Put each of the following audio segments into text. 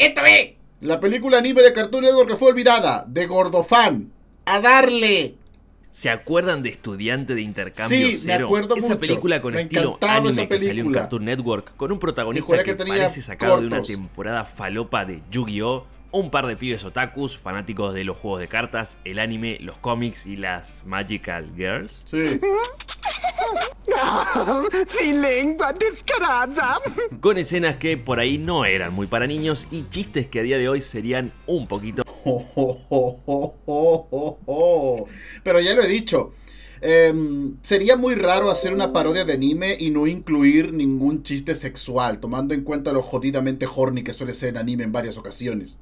¡Esta vez! La película anime de Cartoon Network que fue olvidada, de Gordofan. ¡A darle! ¿Se acuerdan de Estudiante de Intercambio sí, me acuerdo Esa película con el estilo anime que salió en Cartoon Network con un protagonista que, sacado de una temporada falopa de Yu-Gi-Oh! Un par de pibes otakus, fanáticos de los juegos de cartas, el anime, los cómics y las Magical Girls. Sí. lengua, Con escenas que por ahí no eran muy para niños y chistes que a día de hoy serían un poquito... Pero ya lo he dicho, em, sería muy raro hacer una parodia de anime y no incluir ningún chiste sexual, tomando en cuenta lo jodidamente horny que suele ser el anime en varias ocasiones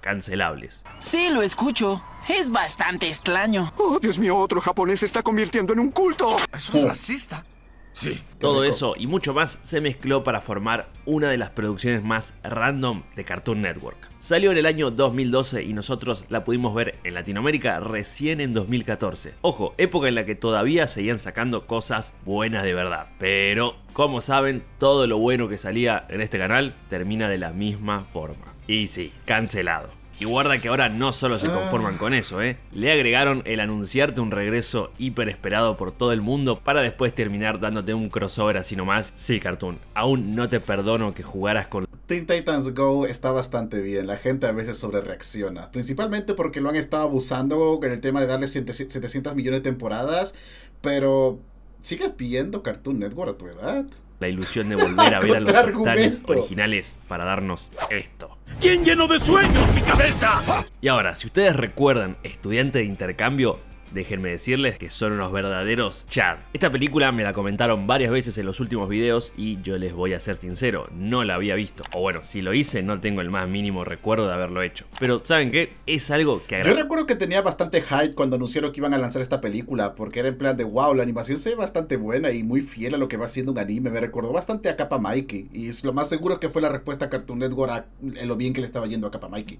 cancelables. Sí, lo escucho. Es bastante extraño. Oh, Dios mío, otro japonés se está convirtiendo en un culto. ¿Es oh. racista? Sí. Todo eso y mucho más se mezcló para formar una de las producciones más random de Cartoon Network. Salió en el año 2012 y nosotros la pudimos ver en Latinoamérica recién en 2014. Ojo, época en la que todavía seguían sacando cosas buenas de verdad. Pero, como saben, todo lo bueno que salía en este canal termina de la misma forma. Y sí, cancelado. Y guarda que ahora no solo se conforman con eso, ¿eh? Le agregaron el anunciarte un regreso hiper esperado por todo el mundo para después terminar dándote un crossover así nomás. Sí, Cartoon, aún no te perdono que jugaras con... Teen Titans Go está bastante bien, la gente a veces sobre reacciona, principalmente porque lo han estado abusando con el tema de darle 700 millones de temporadas, pero... ¿Sigues pidiendo Cartoon Network a tu edad? la ilusión de volver a ver a los titanes originales para darnos esto. ¿Quién llenó de sueños mi cabeza? Y ahora, si ustedes recuerdan, estudiante de intercambio, Déjenme decirles que son unos verdaderos chad. Esta película me la comentaron varias veces en los últimos videos y yo les voy a ser sincero, no la había visto. O bueno, si lo hice no tengo el más mínimo recuerdo de haberlo hecho. Pero ¿saben qué? Es algo que... Yo recuerdo que tenía bastante hype cuando anunciaron que iban a lanzar esta película porque era en plan de wow, la animación se ve bastante buena y muy fiel a lo que va siendo un anime. Me recordó bastante a Kappa Mikey y es lo más seguro que fue la respuesta a Cartoon Network a lo bien que le estaba yendo a Kappa Mikey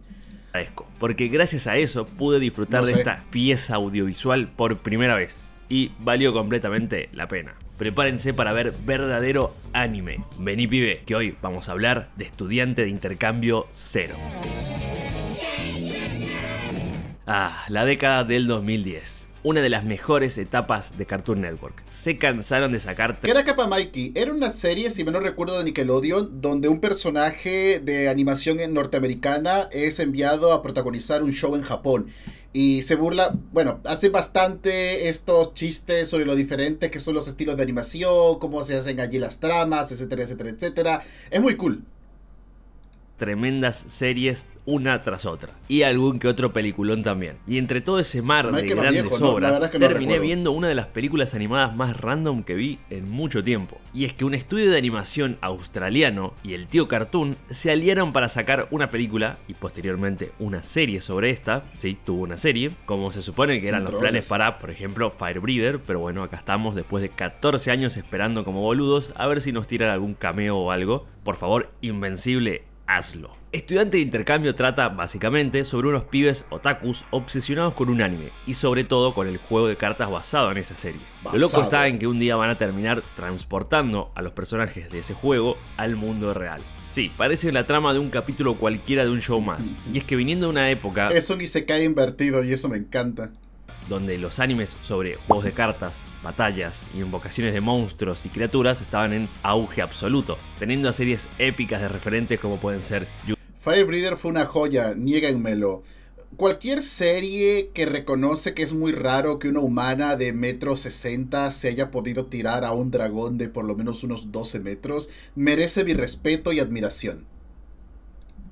porque gracias a eso pude disfrutar de esta pieza audiovisual por primera vez y valió completamente la pena. Prepárense para ver verdadero anime. Vení pibe, que hoy vamos a hablar de estudiante de intercambio cero. Ah, la década del 2010 una de las mejores etapas de Cartoon Network. Se cansaron de sacarte. ¿Qué era Capa Mikey? Era una serie, si me no recuerdo, de Nickelodeon, donde un personaje de animación norteamericana es enviado a protagonizar un show en Japón y se burla, bueno, hace bastante estos chistes sobre lo diferentes que son los estilos de animación, cómo se hacen allí las tramas, etcétera, etcétera, etcétera. Es muy cool tremendas series una tras otra. Y algún que otro peliculón también. Y entre todo ese mar de grandes obras, terminé viendo una de las películas animadas más random que vi en mucho tiempo. Y es que un estudio de animación australiano y el tío Cartoon se aliaron para sacar una película y posteriormente una serie sobre esta. Sí, tuvo una serie. Como se supone que eran los planes para, por ejemplo, Firebreeder. Pero bueno, acá estamos después de 14 años esperando como boludos a ver si nos tiran algún cameo o algo. Por favor, Invencible hazlo. Estudiante de intercambio trata básicamente sobre unos pibes otakus obsesionados con un anime y sobre todo con el juego de cartas basado en esa serie. Lo loco está en que un día van a terminar transportando a los personajes de ese juego al mundo real. Sí, parece la trama de un capítulo cualquiera de un show más. Y es que viniendo de una época... Es se cae invertido y eso me encanta donde los animes sobre juegos de cartas, batallas y invocaciones de monstruos y criaturas estaban en auge absoluto, teniendo a series épicas de referentes como pueden ser... Firebreeder fue una joya, niéguenmelo. Cualquier serie que reconoce que es muy raro que una humana de metro sesenta se haya podido tirar a un dragón de por lo menos unos 12 metros merece mi respeto y admiración.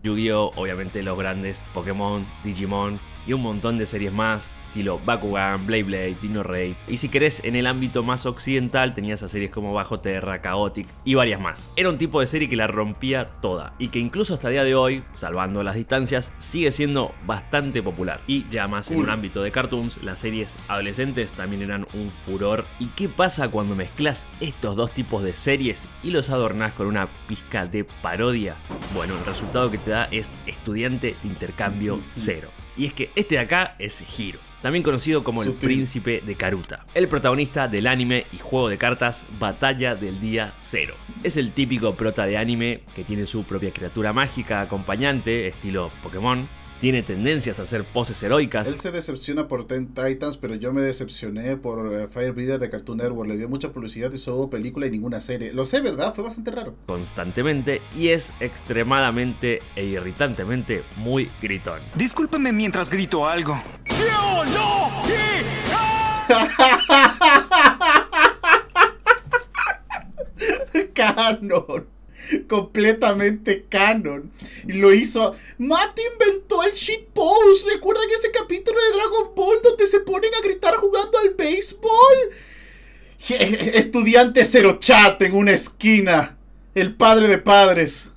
Yu-Gi-Oh, obviamente los grandes, Pokémon, Digimon y un montón de series más estilo Bakugan, Blade Blade, Dino Rey. Y si querés, en el ámbito más occidental tenías a series como Bajo Terra, Chaotic y varias más. Era un tipo de serie que la rompía toda y que incluso hasta el día de hoy, salvando las distancias, sigue siendo bastante popular. Y ya más en un ámbito de cartoons, las series adolescentes también eran un furor. ¿Y qué pasa cuando mezclas estos dos tipos de series y los adornás con una pizca de parodia? Bueno, el resultado que te da es estudiante de intercambio cero y es que este de acá es Hiro, también conocido como el príncipe de Karuta, el protagonista del anime y juego de cartas Batalla del Día Cero. Es el típico prota de anime que tiene su propia criatura mágica acompañante, estilo Pokémon, tiene tendencias a hacer poses heroicas. Él se decepciona por Ten Titans, pero yo me decepcioné por eh, Firebreeder de Cartoon Network. Le dio mucha publicidad y solo película y ninguna serie. Lo sé, ¿verdad? Fue bastante raro. Constantemente y es extremadamente e irritantemente muy gritón. Discúlpeme mientras grito algo. ¡Yo no! ¡Canon! completamente canon. Y lo hizo. Matt inventó el shitpost. Recuerda que ese capítulo de Dragon Ball donde se ponen a gritar jugando al béisbol. Estudiante cero chat en una esquina. El padre de padres.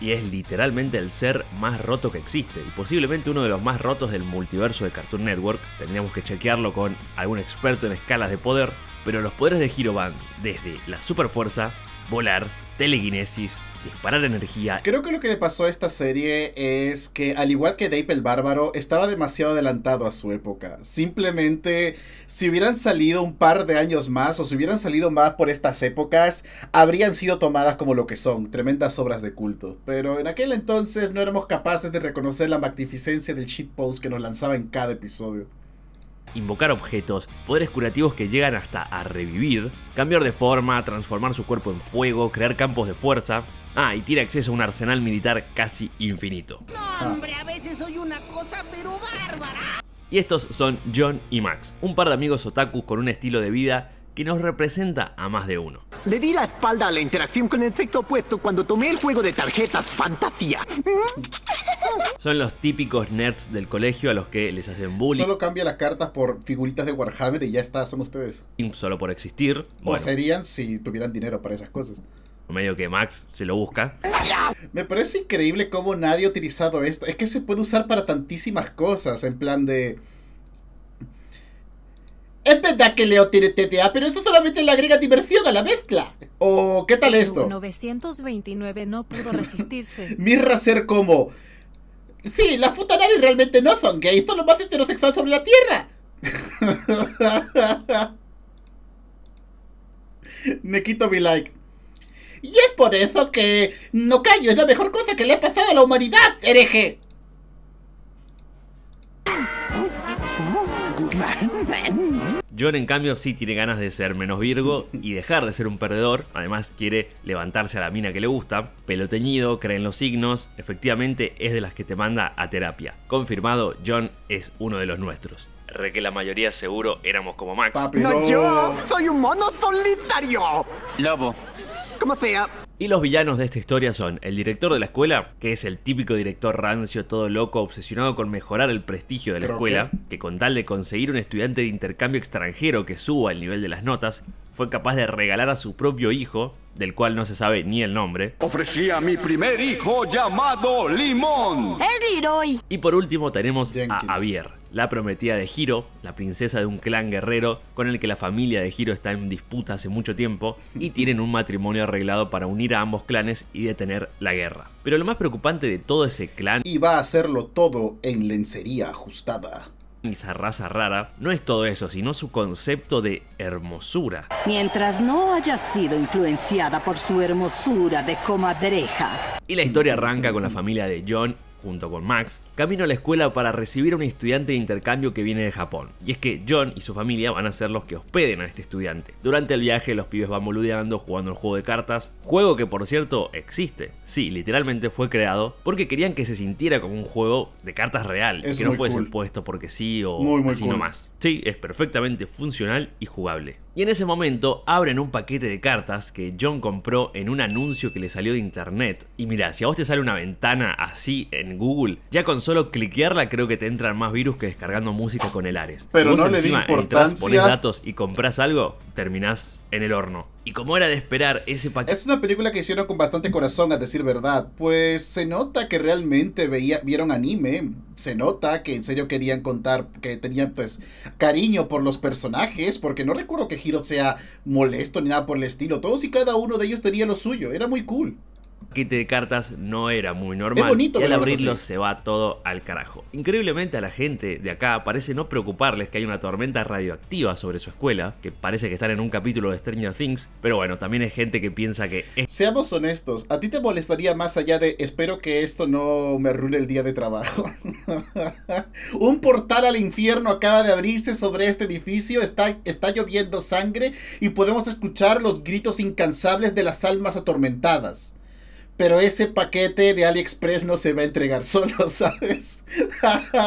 Y es literalmente el ser más roto que existe, y posiblemente uno de los más rotos del multiverso de Cartoon Network. Tendríamos que chequearlo con algún experto en escalas de poder, pero los poderes de giro van desde la super fuerza volar telequinesis, disparar energía. Creo que lo que le pasó a esta serie es que, al igual que Dave el Bárbaro, estaba demasiado adelantado a su época. Simplemente, si hubieran salido un par de años más o si hubieran salido más por estas épocas, habrían sido tomadas como lo que son, tremendas obras de culto. Pero en aquel entonces no éramos capaces de reconocer la magnificencia del shitpost que nos lanzaba en cada episodio invocar objetos, poderes curativos que llegan hasta a revivir, cambiar de forma, transformar su cuerpo en fuego, crear campos de fuerza. Ah, y tiene acceso a un arsenal militar casi infinito. No, hombre, a veces soy una cosa pero bárbara. Y estos son John y Max, un par de amigos otaku con un estilo de vida y nos representa a más de uno. Le di la espalda a la interacción con el efecto opuesto cuando tomé el juego de tarjetas fantasía. Son los típicos nerds del colegio a los que les hacen bullying. Solo cambia las cartas por figuritas de Warhammer y ya está, son ustedes. Solo por existir. O serían si tuvieran dinero para esas cosas medio que Max se lo busca. Me parece increíble cómo nadie ha utilizado esto. Es que se puede usar para tantísimas cosas, en plan de... Es verdad que Leo tiene TDA, pero eso solamente le agrega diversión a la mezcla. ¿O qué tal esto? 929 no pudo resistirse. Mirra ser como... Sí, las nadie realmente no son gays, son lo más heterosexual sobre la tierra. Me quito mi like. Y es por eso que no callo, es la mejor cosa que le ha pasado a la humanidad, hereje. John, en cambio, sí tiene ganas de ser menos Virgo y dejar de ser un perdedor. Además, quiere levantarse a la mina que le gusta. Pelo teñido, cree en los signos. Efectivamente, es de las que te manda a terapia. Confirmado, John es uno de los nuestros. Re que la mayoría seguro éramos como Max. no. yo soy un mono solitario. Lobo. Como sea, y los villanos de esta historia son el director de la escuela, que es el típico director rancio, todo loco, obsesionado con mejorar el prestigio de la escuela, que... con tal de conseguir un estudiante de intercambio extranjero que suba el nivel de las notas, fue capaz de regalar a su propio hijo, del cual no se sabe ni el nombre. Ofrecí a mi primer hijo llamado Limón. Es Y por último tenemos a Javier la prometida de Hiro, la princesa de un clan guerrero con el que la familia de Hiro está en disputa hace mucho tiempo, y tienen un matrimonio arreglado para unir a ambos clanes y detener la guerra. Pero lo más preocupante de todo ese clan... Y va a hacerlo todo en lencería ajustada. Esa raza rara no es todo eso, sino su concepto de hermosura. Mientras no haya sido influenciada por su hermosura de comadreja. Y la historia arranca con la familia de John junto con Max, camino a la escuela para recibir a un estudiante de intercambio que viene de Japón. Y es que John y su familia van a ser los que hospeden a este estudiante. Durante el viaje los pibes van boludeando, jugando el juego de cartas, juego que por cierto existe. Sí, literalmente fue creado porque querían que se sintiera como un juego de cartas real, que no fuese impuesto puesto porque sí o sino más. así Sí, es perfectamente funcional y jugable. Y en ese momento abren un paquete de cartas que John compró en un anuncio que le salió de internet. Y mira, si a vos te sale una ventana así en Google, ya con solo cliquearla creo que te entran más virus que descargando música con el Ares. Pero no le di importancia. Entras, pones datos y compras algo, terminás en el horno. Y como era de esperar ese paquete... Es una película que hicieron con bastante corazón, a decir verdad. Pues se nota que realmente veía, vieron anime. Se nota que en serio querían contar, que tenían pues cariño por los personajes. Porque no recuerdo que Hiro sea molesto ni nada por el estilo. Todos y cada uno de ellos tenía lo suyo. Era muy cool. Quite de cartas no era muy normal. bonito y al abrirlo se va todo al carajo. Increíblemente a la gente de acá parece no preocuparles que hay una tormenta radioactiva sobre su escuela, que parece que están en un capítulo de Stranger Things, pero bueno, también hay gente que piensa que... Seamos honestos, ¿a ti te molestaría más allá de espero que esto no me arruine el día de trabajo? un portal al infierno acaba de abrirse sobre este edificio, está, está lloviendo sangre y podemos escuchar los gritos incansables de las almas atormentadas pero ese paquete de AliExpress no se va a entregar solo, ¿sabes?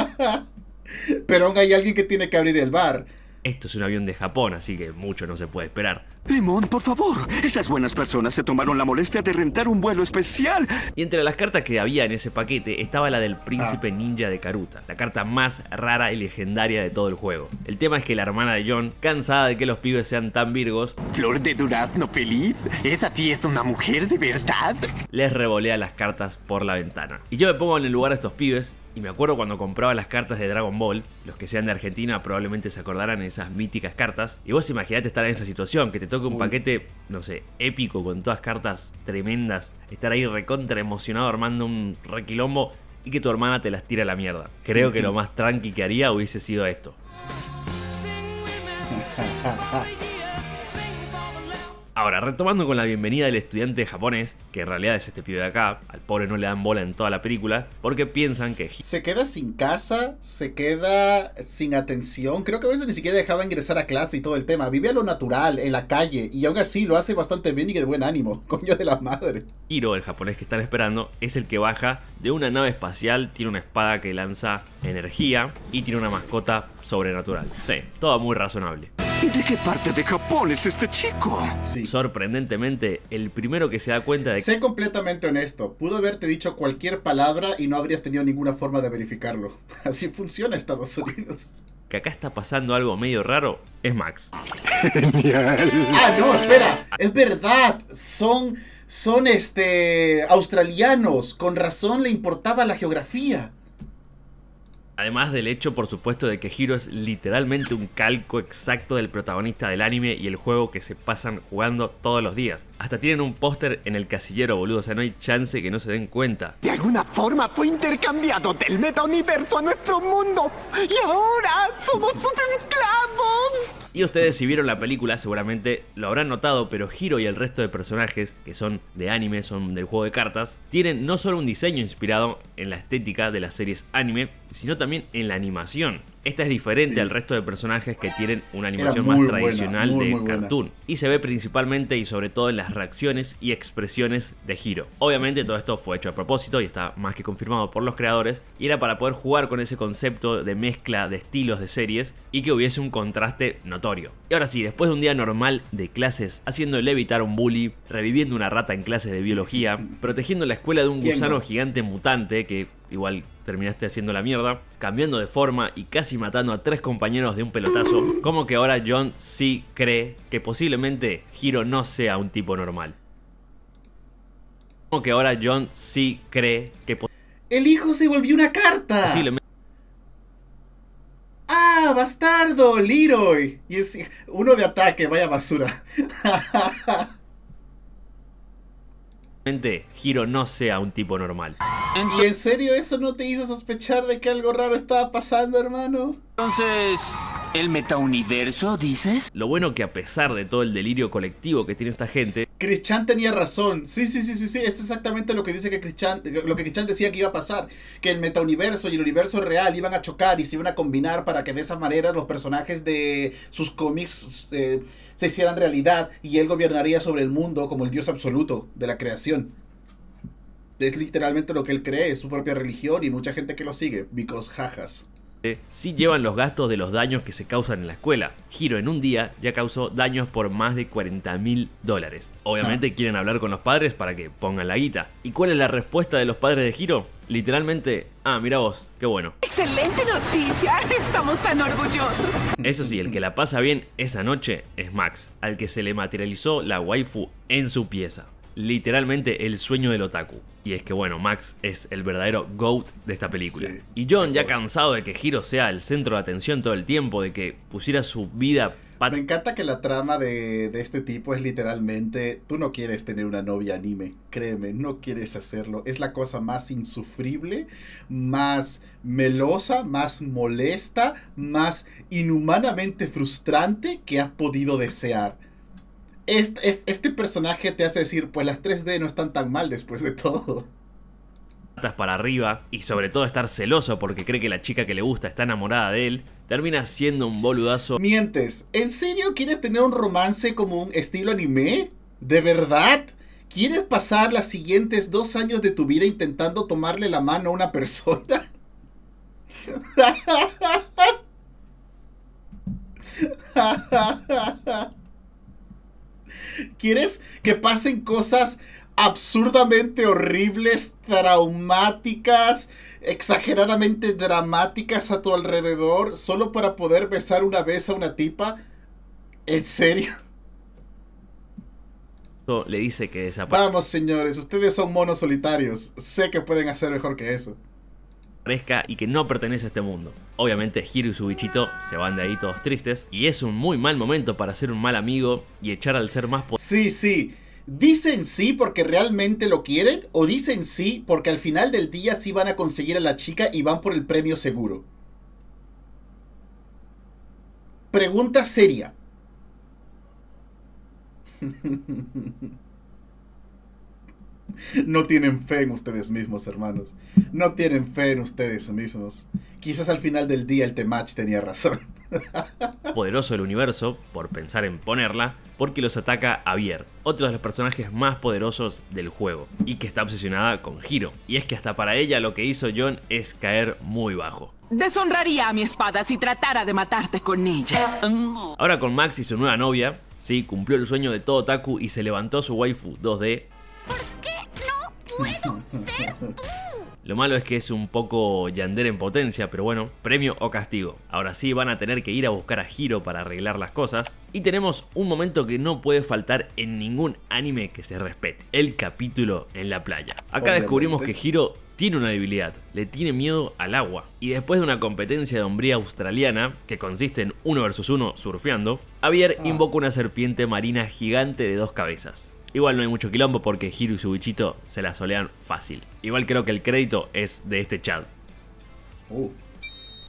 pero aún hay alguien que tiene que abrir el bar. Esto es un avión de Japón, así que mucho no se puede esperar. Limón, por favor, esas buenas personas se tomaron la molestia de rentar un vuelo especial. Y entre las cartas que había en ese paquete estaba la del príncipe ah. ninja de Karuta, la carta más rara y legendaria de todo el juego. El tema es que la hermana de John, cansada de que los pibes sean tan virgos, Flor de durazno feliz, esta tía es una mujer de verdad? Les revolea las cartas por la ventana. Y yo me pongo en el lugar de estos pibes y me acuerdo cuando compraba las cartas de Dragon Ball, los que sean de Argentina probablemente se acordarán de esas míticas cartas, y vos imaginate estar en esa situación, que te toque un paquete, no sé, épico, con todas cartas tremendas, estar ahí recontra emocionado armando un requilombo y que tu hermana te las tira a la mierda. Creo que lo más tranqui que haría hubiese sido esto. Ahora, retomando con la bienvenida del estudiante japonés, que en realidad es este pibe de acá, al pobre no le dan bola en toda la película, porque piensan que... Se queda sin casa, se queda sin atención, creo que a veces ni siquiera dejaba ingresar a clase y todo el tema, vive a lo natural, en la calle, y aún así lo hace bastante bien y de buen ánimo, coño de la madre. Hiro, el japonés que están esperando, es el que baja de una nave espacial, tiene una espada que lanza energía y tiene una mascota sobrenatural. Sí, todo muy razonable de qué parte de Japón es este chico? Sí. Sorprendentemente, el primero que se da cuenta de que... Sé completamente honesto, pudo haberte dicho cualquier palabra y no habrías tenido ninguna forma de verificarlo. Así funciona Estados Unidos. Que acá está pasando algo medio raro es Max. Genial. Ah, no, espera, es verdad, son... Son este australianos, con razón le importaba la geografía. Además del hecho, por supuesto, de que Hiro es literalmente un calco exacto del protagonista del anime y el juego que se pasan jugando todos los días. Hasta tienen un póster en el casillero, boludo, o sea, no hay chance que no se den cuenta. De alguna forma fue intercambiado del metauniverso a nuestro mundo y ahora somos sus esclavos. Y ustedes si vieron la película seguramente lo habrán notado, pero Hiro y el resto de personajes que son de anime, son del juego de cartas, tienen no solo un diseño inspirado en la estética de las series anime, sino también en la animación. Esta es diferente al resto de personajes que tienen una animación más tradicional de cartoon. Y se ve principalmente y sobre todo en las reacciones y expresiones de Hiro. Obviamente todo esto fue hecho a propósito y está más que confirmado por los creadores. Y era para poder jugar con ese concepto de mezcla de estilos de series y que hubiese un contraste notorio. Y ahora sí, después de un día normal de clases, haciendo evitar un bully, reviviendo una rata en clases de biología, protegiendo la escuela de un gusano gigante mutante que igual terminaste haciendo la mierda, cambiando de forma y casi matando a tres compañeros de un pelotazo, como que ahora John sí cree que posiblemente Hiro no sea un tipo normal. Como que ahora John sí cree que... El hijo se volvió una carta. ¡Ah, bastardo! Leroy. Y es uno de ataque, vaya basura. Hiro no sea un tipo normal. ¿Y en serio eso no te hizo sospechar de que algo raro estaba pasando, hermano? Entonces, ¿el metauniverso, dices? Lo bueno que a pesar de todo el delirio colectivo que tiene esta gente, Christian tenía razón. Sí, sí, sí, sí, sí. Es exactamente lo que dice que Christian, lo que Christian decía que iba a pasar. Que el metauniverso y el universo real iban a chocar y se iban a combinar para que de esa manera los personajes de sus cómics eh, se hicieran realidad y él gobernaría sobre el mundo como el dios absoluto de la creación. Es literalmente lo que él cree, es su propia religión y mucha gente que lo sigue, because jajas. Si llevan los gastos de los daños que se causan en la escuela. Giro en un día ya causó daños por más de 40 mil dólares. Obviamente ah. quieren hablar con los padres para que pongan la guita. ¿Y cuál es la respuesta de los padres de Giro? Literalmente, ah, mira vos, qué bueno. Excelente noticia, estamos tan orgullosos. Eso sí, el que la pasa bien esa noche es Max, al que se le materializó la waifu en su pieza literalmente el sueño del otaku. Y es que, bueno, Max es el verdadero GOAT de esta película. y John, ya cansado de que Hiro sea el centro de atención todo el tiempo, de que pusiera su vida... Me encanta que la trama de, de, este tipo es literalmente, tú no quieres tener una novia anime, créeme, no quieres hacerlo. Es la cosa más insufrible, más melosa, más molesta, más inhumanamente frustrante que has podido desear este, personaje te hace decir, pues las 3D no están tan mal después de todo. Para arriba y sobre todo estar celoso porque cree que la chica que le gusta está enamorada de él, termina siendo un boludazo. Mientes, ¿en serio quieres tener un romance como un estilo anime? ¿De verdad? ¿Quieres pasar los siguientes dos años de tu vida intentando tomarle la mano a una persona? ¿Quieres que pasen cosas absurdamente horribles, traumáticas, exageradamente dramáticas a tu alrededor solo para poder besar una vez a una tipa? ¿En serio? Le dice que desaparece. Vamos, señores, ustedes son monos solitarios. Sé que pueden hacer mejor que eso y que no pertenece a este mundo. Obviamente Hiro y su bichito se van de ahí todos tristes y es un muy mal momento para ser un mal amigo y echar al ser más poderoso. Sí, sí. Dicen sí porque realmente lo quieren o dicen sí porque al final del día sí van a conseguir a la chica y van por el premio seguro. Pregunta seria. No tienen fe en ustedes mismos, hermanos. No tienen fe en ustedes mismos. Quizás al final del día el Temach tenía razón. Poderoso el universo, por pensar en ponerla, porque los ataca a Vier, otro de los personajes más poderosos del juego, y que está obsesionada con Hiro. Y es que hasta para ella lo que hizo John es caer muy bajo. Deshonraría a mi espada si tratara de matarte con ella. Ahora con Max y su nueva novia, sí, cumplió el sueño de todo Taku y se levantó su waifu 2D. ¿Por qué? Lo malo es que es un poco Yander en potencia, pero bueno, premio o castigo. Ahora sí van a tener que ir a buscar a Hiro para arreglar las cosas. Y tenemos un momento que no puede faltar en ningún anime que se respete. El capítulo en la playa. Acá descubrimos que Hiro tiene una debilidad, le tiene miedo al agua. Y después de una competencia de hombría australiana, que consiste en uno versus uno surfeando, Javier ah. invoca una serpiente marina gigante de dos cabezas. Igual no hay mucho quilombo porque Hiru y su bichito se la solean fácil. Igual creo que el crédito es de este chat uh.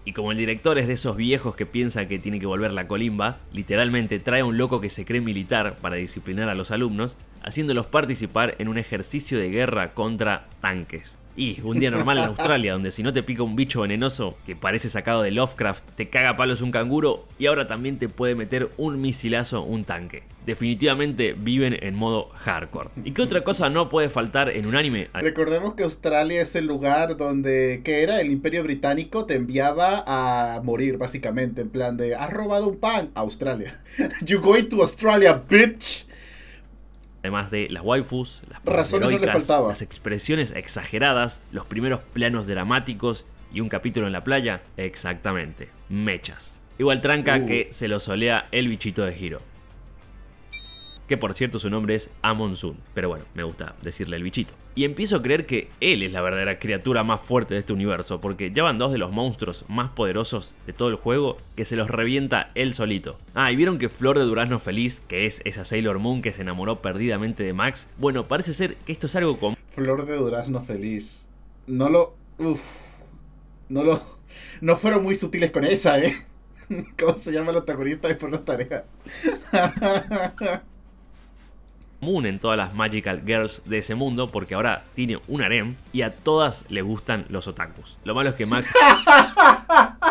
Y como el director es de esos viejos que piensa que tiene que volver la colimba, literalmente trae a un loco que se cree militar para disciplinar a los alumnos, haciéndolos participar en un ejercicio de guerra contra tanques. Y un día normal en Australia, donde si no te pica un bicho venenoso que parece sacado de Lovecraft, te caga palos un canguro y ahora también te puede meter un misilazo un tanque. Definitivamente viven en modo hardcore. ¿Y qué otra cosa no puede faltar en un anime? Recordemos que Australia es el lugar donde, que era? El Imperio Británico te enviaba a morir, básicamente, en plan de, has robado un pan, Australia. You going to Australia, bitch. Además de las waifus, las las expresiones exageradas, los primeros planos dramáticos y un capítulo en la playa, exactamente, mechas. Igual tranca uh. que se lo solea el bichito de giro. Que por cierto su nombre es Amon pero bueno, me gusta decirle el bichito y empiezo a creer que él es la verdadera criatura más fuerte de este universo, porque ya van dos de los monstruos más poderosos de todo el juego que se los revienta él solito. Ah, y vieron que Flor de Durazno Feliz, que es esa Sailor Moon que se enamoró perdidamente de Max, bueno, parece ser que esto es algo como… Flor de Durazno Feliz. No lo... Uf. No lo... No fueron muy sutiles con esa, ¿eh? ¿Cómo se llama el antagonista de por tarea? en todas las Magical Girls de ese mundo, porque ahora tiene un harem y a todas le gustan los otakus. Lo malo es que Max.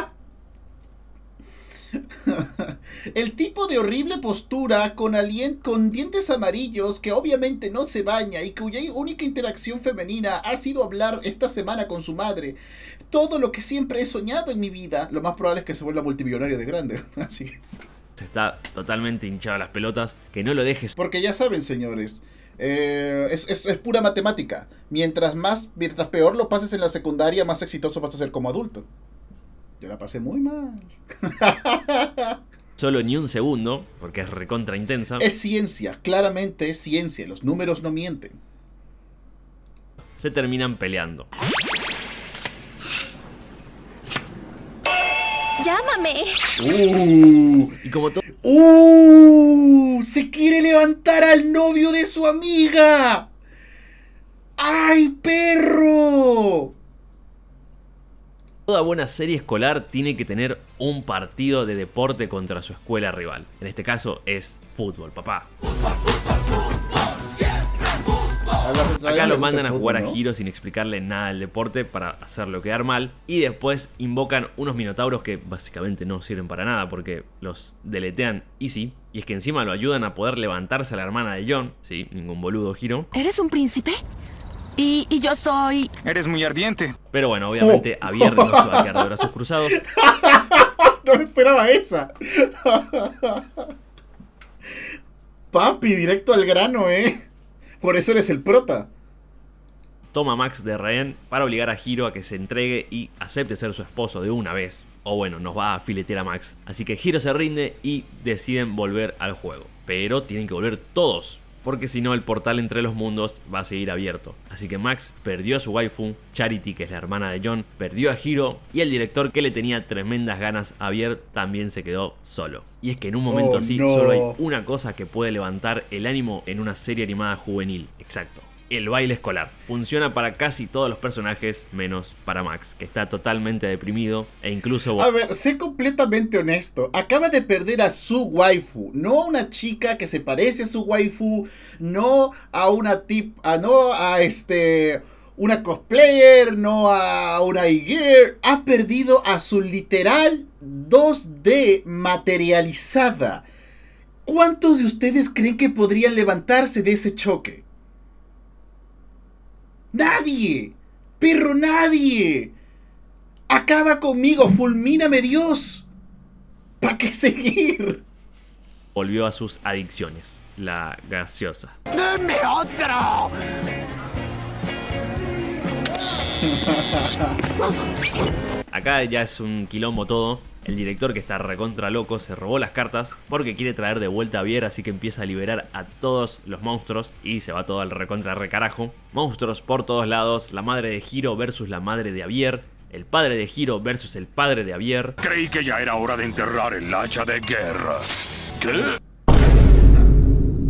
El tipo de horrible postura con, alien, con dientes amarillos que obviamente no se baña y cuya única interacción femenina ha sido hablar esta semana con su madre. Todo lo que siempre he soñado en mi vida, lo más probable es que se vuelva multimillonario de grande. Así que se está totalmente hinchado las pelotas, que no lo dejes. Porque ya saben, señores, eh, es, es, pura matemática. Mientras más, mientras peor lo pases en la secundaria, más exitoso vas a ser como adulto. Yo la pasé muy mal. Solo ni un segundo, porque es recontra intensa. Es ciencia, claramente es ciencia. Los números no mienten. Se terminan peleando. ¡Llámame! ¡Uh! Y como todo... ¡Uh! ¡Se quiere levantar al novio de su amiga! ¡Ay, perro! Toda buena serie escolar tiene que tener un partido de deporte contra su escuela rival. En este caso es fútbol, papá. Acá lo mandan a jugar a Giro sin explicarle nada al deporte para hacerlo quedar mal. Y después invocan unos minotauros que básicamente no sirven para nada porque los deletean easy. Y es que encima lo ayudan a poder levantarse a la hermana de John. Sí, ningún boludo Giro. ¿Eres un príncipe? Y, yo soy. Eres muy ardiente. Pero bueno, obviamente oh. abierto no a quedar de brazos cruzados. no esperaba esa. Papi, directo al grano, eh. Por eso eres el prota. Toma Max de rehén para obligar a Hiro a que se entregue y acepte ser su esposo de una vez. O bueno, nos va a filetear a Max. Así que Hiro se rinde y deciden volver al juego. Pero tienen que volver todos, porque si no el portal entre los mundos va a seguir abierto. Así que Max perdió a su waifu, Charity, que es la hermana de John, perdió a Hiro y el director que le tenía tremendas ganas a Bier también se quedó solo. Y es que en un momento oh, así solo hay una cosa que puede levantar el ánimo en una serie animada juvenil. Exacto, el baile escolar. Funciona para casi todos los personajes, menos para Max, que está totalmente deprimido e incluso... A ver, sé completamente honesto. Acaba de perder a su waifu. No a una chica que se parece a su waifu. No a una tip... no a este... Una cosplayer, no a una e Ha perdido a su literal 2D materializada. ¿Cuántos de ustedes creen que podrían levantarse de ese choque? Nadie, perro, nadie. Acaba conmigo, fulmíname Dios. ¿Para qué seguir? Volvió a sus adicciones, la graciosa ¡Dame otro! Acá ya es un quilombo todo, el director, que está recontra loco, se robó las cartas porque quiere traer de vuelta a Vier, así que empieza a liberar a todos los monstruos y se va todo al recontra recarajo. Monstruos por todos lados, la madre de Hiro versus la madre de Avier, el padre de Hiro versus el padre de Avier. Creí que ya era hora de enterrar el hacha de guerra. ¿Qué?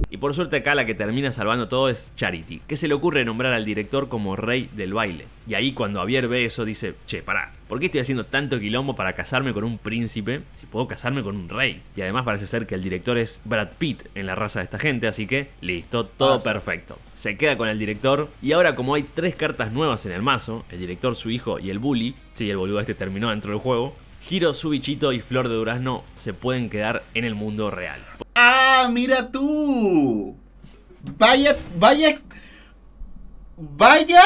Y por suerte acá la que termina salvando todo es Charity, que se le ocurre nombrar al director como rey del baile. Y ahí cuando avier ve eso dice, che, pará, ¿Por qué estoy haciendo tanto quilombo para casarme con un príncipe si puedo casarme con un rey? Y además parece ser que el director es Brad Pitt en la raza de esta gente, así que listo, todo ah, perfecto. Se queda con el director y ahora como hay tres cartas nuevas en el mazo, el director, su hijo y el bully, si el boludo este terminó dentro del juego, Giro, su bichito y Flor de Durazno se pueden quedar en el mundo real. ¡Ah, mira tú! Vaya, vaya... Vaya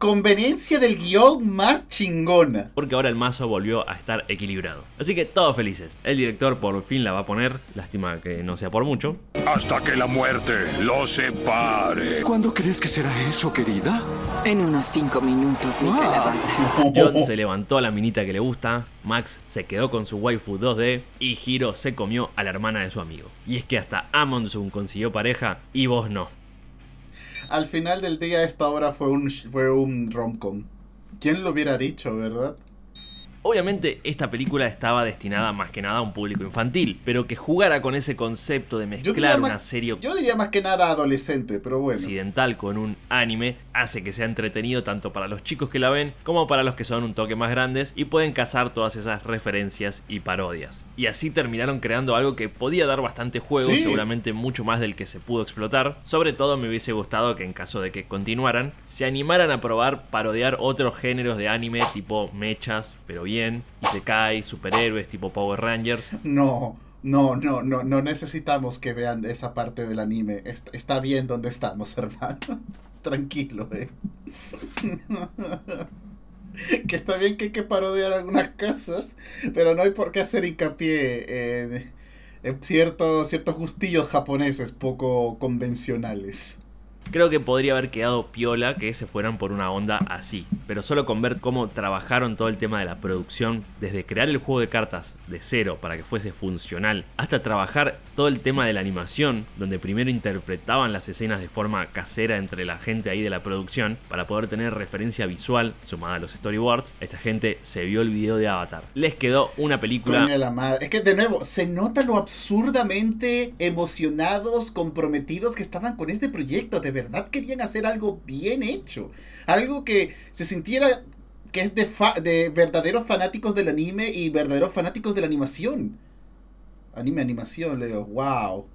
conveniencia del guión más chingona. Porque ahora el mazo volvió a estar equilibrado. Así que todos felices. El director por fin la va a poner. Lástima que no sea por mucho. Hasta que la muerte lo separe. ¿Cuándo crees que será eso, querida? En unos cinco minutos, mi calabaza. John se levantó a la minita que le gusta. Max se quedó con su waifu 2D y Hiro se comió a la hermana de su amigo. Y es que hasta Amundsen consiguió pareja y vos no. Al final del día esta obra fue un, fue un rom ¿Quién lo hubiera dicho, verdad? Obviamente esta película estaba destinada más que nada a un público infantil, pero que jugara con ese concepto de mezclar una serie... Yo diría más que nada adolescente, pero bueno. Occidental con un anime hace que sea entretenido tanto para los chicos que la ven como para los que son un toque más grandes y pueden cazar todas esas referencias y parodias. Y así terminaron creando algo que podía dar bastante juego, seguramente mucho más del que se pudo explotar. Sobre todo me hubiese gustado que en caso de que continuaran, se animaran a probar parodiar otros géneros de anime tipo mechas, pero bien, y se cae, superhéroes tipo Power Rangers. No, no, no, no, no necesitamos que vean esa parte del anime. Está, bien donde estamos, hermano. Tranquilo, eh. que está bien que hay que parodiar algunas casas, pero no hay por qué hacer hincapié en, ciertos, ciertos gustillos japoneses poco convencionales. Creo que podría haber quedado piola que se fueran por una onda así, pero solo con ver cómo trabajaron todo el tema de la producción, desde crear el juego de cartas de cero para que fuese funcional, hasta trabajar todo el tema de la animación, donde primero interpretaban las escenas de forma casera entre la gente ahí de la producción, para poder tener referencia visual sumada a los storyboards, esta gente se vio el video de Avatar. Les quedó una película... Es que de nuevo, se nota lo absurdamente emocionados, comprometidos que estaban con este proyecto, de verdad verdad querían hacer algo bien hecho, algo que se sintiera que es de, de verdaderos fanáticos del anime y verdaderos fanáticos de la animación. Anime, animación, le digo, wow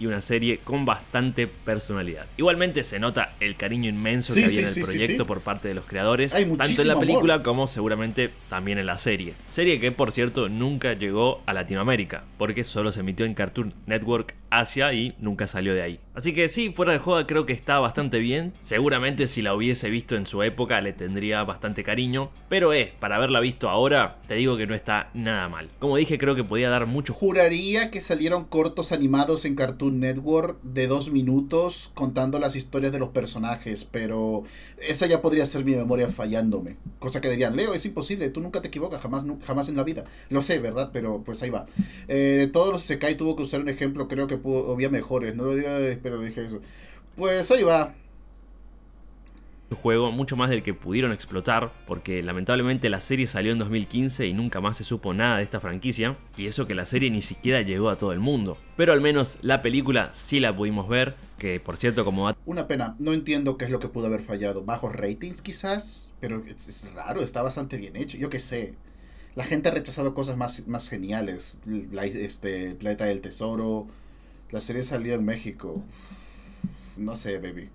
y una serie con bastante personalidad. Igualmente se nota el cariño inmenso que había en el proyecto por parte de los creadores, tanto en la película como seguramente también en la serie. Serie que por cierto nunca llegó a Latinoamérica, porque solo se emitió en Cartoon Network Asia y nunca salió de ahí. Así que sí, fuera de joda creo que está bastante bien. Seguramente si la hubiese visto en su época le tendría bastante cariño, pero es, eh, para haberla visto ahora, te digo que no está nada mal. Como dije, creo que podía dar mucho. Juraría que salieron cortos animados en Cartoon Network de dos minutos contando las historias de los personajes, pero esa ya podría ser mi memoria fallándome. Cosa que dirían, Leo, es imposible, tú nunca te equivocas, jamás, jamás en la vida. Lo sé, ¿verdad? Pero pues ahí va. de eh, todos los Sekai tuvo que usar un ejemplo, creo que había mejores, no lo digo, pero dije eso. Pues ahí va juego mucho más del que pudieron explotar, porque lamentablemente la serie salió en 2015 y nunca más se supo nada de esta franquicia, y eso que la serie ni siquiera llegó a todo el mundo. Pero al menos la película sí la pudimos ver, que por cierto como... Una pena, no entiendo qué es lo que pudo haber fallado. Bajos ratings quizás, pero es, raro, está bastante bien hecho, yo qué sé. La gente ha rechazado cosas más, más geniales, este, Planeta del Tesoro, la serie salió en México. No sé, baby.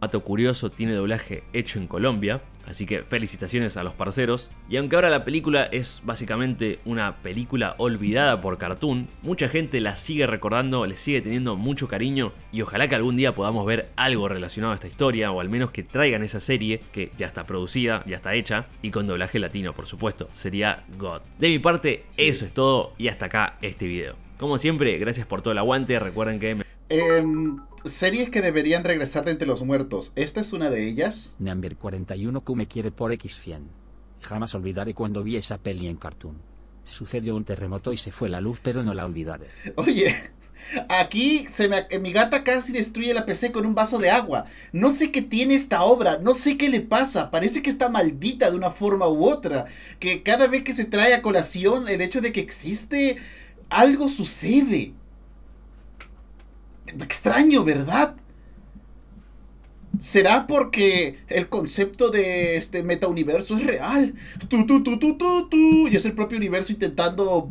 Mato Curioso tiene doblaje hecho en Colombia, así que felicitaciones a los parceros. Y aunque ahora la película es básicamente una película olvidada por Cartoon, mucha gente la sigue recordando, le sigue teniendo mucho cariño y ojalá que algún día podamos ver algo relacionado a esta historia o al menos que traigan esa serie que ya está producida, ya está hecha y con doblaje latino, por supuesto. Sería God. De mi parte, eso es todo y hasta acá este video. Como siempre, gracias por todo el aguante. Recuerden que... Em, Series que deberían regresar de entre los muertos. ¿Esta es una de ellas? Number 41 que me quiere por X100. Jamás olvidaré cuando vi esa peli en Cartoon. Sucedió un terremoto y se fue la luz, pero no la olvidaré. Oye, Aquí se me, mi gata casi destruye la PC con un vaso de agua. No sé qué tiene esta obra, no sé qué le pasa. Parece que está maldita de una forma u otra. Que cada vez que se trae a colación el hecho de que existe, algo sucede. Extraño, ¿verdad? ¿Será porque el concepto de este metauniverso es real? Tú, tú, tú, tú, Y es el propio universo intentando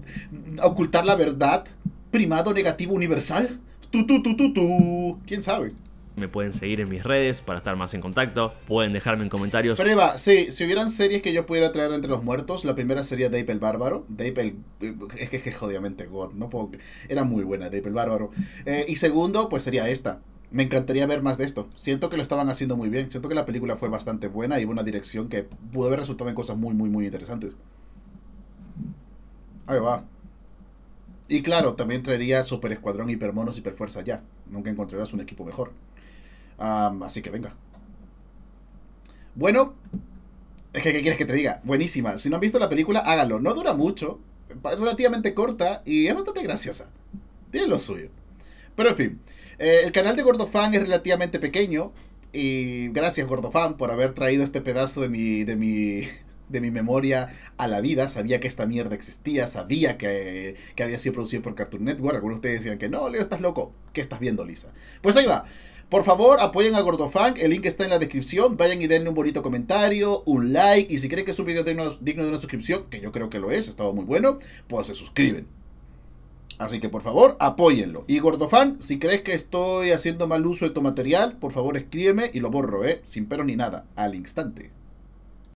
ocultar la verdad. Primado negativo universal. Tú, tú, tú, ¿Quién sabe? Me pueden seguir en mis redes para estar más en contacto. Pueden dejarme en comentarios. Prueba, sí, si hubieran series que yo pudiera traer entre los muertos, la primera sería Dape el Bárbaro. Dape el. Eh, es que jodidamente God, no Era muy buena, Dape el Bárbaro. Eh, y segundo, pues sería esta. Me encantaría ver más de esto. Siento que lo estaban haciendo muy bien. Siento que la película fue bastante buena y una dirección que pudo haber resultado en cosas muy, muy, muy interesantes. Ahí va. Y claro, también traería Super Escuadrón, Hipermonos, Hiperfuerza ya. Nunca encontrarás un equipo mejor. así que venga. Bueno, es que ¿qué quieres que te diga? Buenísima. Si no han visto la película, hágalo. No dura mucho, es relativamente corta y es bastante graciosa. Tiene lo suyo. Pero en fin, eh, el canal de Gordofan es relativamente pequeño. Y gracias Gordofan por haber traído este pedazo de mi, de mi, de mi memoria a la vida, sabía que esta mierda existía, sabía que, había sido producido por Cartoon Network, algunos de ustedes decían que no, Leo, estás loco, ¿qué estás viendo, Lisa? Pues ahí va. Por favor, apoyen a Gordofan el link está en la descripción, vayan y denle un bonito comentario, un like, y si creen que es un video digno, de una suscripción, que yo creo que lo es, ha estado muy bueno, pues se suscriben. Así que por favor, apóyenlo. Y Gordofan, si crees que estoy haciendo mal uso de tu material, por favor escríbeme y lo borro, ¿eh? Sin pero ni nada, al instante.